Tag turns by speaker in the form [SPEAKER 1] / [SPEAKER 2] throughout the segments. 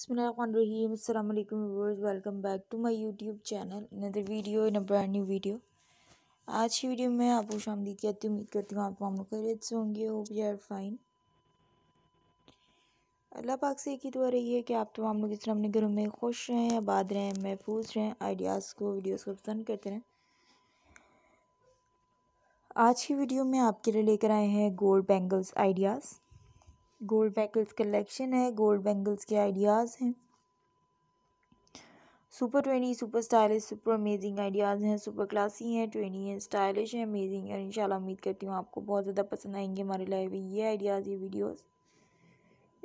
[SPEAKER 1] अस्सलाम welcome back to my YouTube channel another video in a brand new video आज की video में आपको शाम दी कहती उम्मीद करती हूँ आप लोग खरीद से होंगे हो फाइन अल्लाह पाक से एक ही दुआ रही है कि आप तमाम लोग इस तरह अपने घरों में खुश रहें आबाद रहें महफूज रहें आइडियाज़ को वीडियोज़ को पसंद करते रहें आज की वीडियो में आपके लिए लेकर आए हैं gold bangles ideas gold bangles collection है गोल्ड बैंगल्स के आइडियाज़ हैं super trendy super stylish super amazing ideas हैं सुपर क्लासी हैं ट्वेंटी हैं स्टाइलिश हैं अमेजिंग है इंशाल्लाह उम्मीद करती हूँ आपको बहुत ज़्यादा पसंद आएंगे हमारे लाइव ये आइडियाज़ ये videos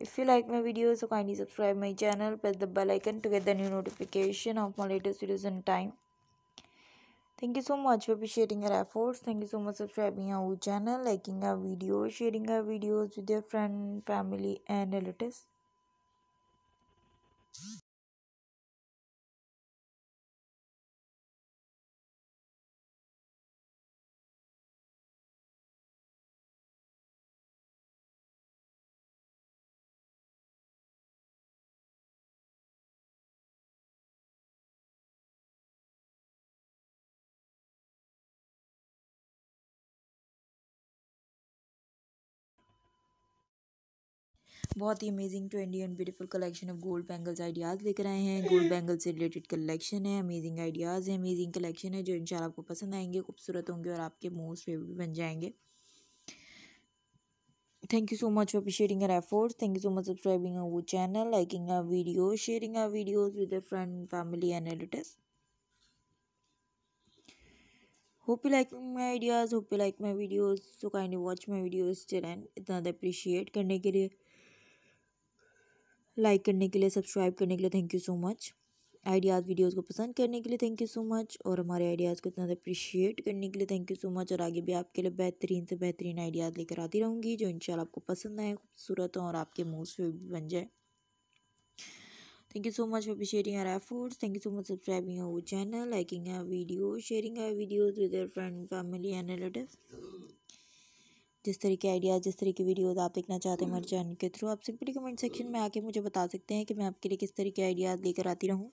[SPEAKER 1] if you like my video so kindly subscribe my channel press the bell icon to get the new notification of my latest videos in time Thank you so much for appreciating your efforts. Thank you so much subscribing our channel, liking our videos, sharing our videos with your friend, family and relatives. बहुत ही amazing too Indian beautiful collection of gold bangles ideas लेकर रहे हैं gold bangle से related collection है amazing ideas है amazing collection है जो इन आपको पसंद आएंगे खूबसूरत होंगे और आपके मोस्ट फेवरेट बन जाएंगे thank you so much for appreciating our efforts thank you so much subscribing our वो channel liking our video sharing our videos with friend family and editors hope you like my ideas hope you like my videos so kind watch my videos and इतना appreciate तो करने के लिए like करने के लिए subscribe करने के लिए thank you so much ideas videos को पसंद करने के लिए थैंक यू सो मच और हमारे आइडियाज़ को इतना अप्रिशिएट करने के लिए थैंक यू सो मच और आगे भी आपके लिए बेहतरीन से बेहतरीन आइडियाज़ लेकर आती रहूँगी जो इनशाला आपको पसंद आए खूबसूरत हो और आपके से भी बन जाए thank you so much for sharing our efforts thank you so much subscribing our channel liking our video sharing our videos with friend family and relative जिस तरह के आइडियाज़ जिस तरह की वीडियोज़ आप देखना चाहते हैं हमारे चैनल हम्म। के थ्रू आप सिंपली कमेंट सेक्शन में आके मुझे बता सकते हैं कि मैं आपके लिए किस तरह के आइडियाज़ लेकर आती रहूँ